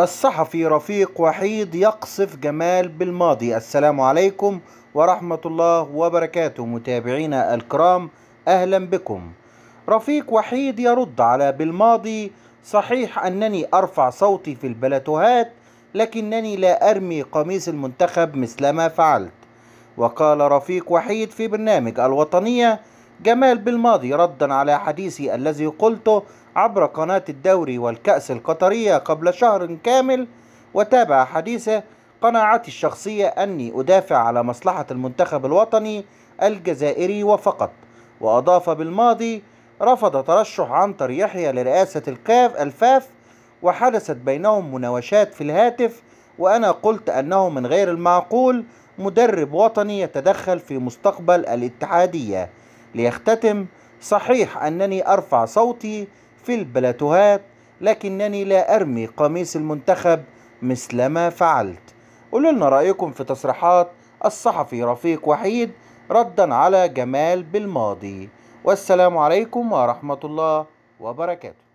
الصحفي رفيق وحيد يقصف جمال بالماضي السلام عليكم ورحمة الله وبركاته متابعينا الكرام أهلا بكم رفيق وحيد يرد على بالماضي صحيح أنني أرفع صوتي في البلاتوهات لكنني لا أرمي قميص المنتخب مثلما فعلت وقال رفيق وحيد في برنامج الوطنية جمال بالماضي ردا على حديثي الذي قلته عبر قناة الدوري والكأس القطرية قبل شهر كامل وتابع حديثه قناعتي الشخصية أني أدافع على مصلحة المنتخب الوطني الجزائري وفقط وأضاف بالماضي رفض ترشح عنتر يحيى لرئاسة الكاف الفاف وحدثت بينهم مناوشات في الهاتف وأنا قلت أنه من غير المعقول مدرب وطني يتدخل في مستقبل الاتحادية ليختتم صحيح أنني أرفع صوتي في البلاتوهات لكنني لا أرمي قميص المنتخب مثلما فعلت قولوا لنا رأيكم في تصريحات الصحفي رفيق وحيد ردا على جمال بالماضي والسلام عليكم ورحمة الله وبركاته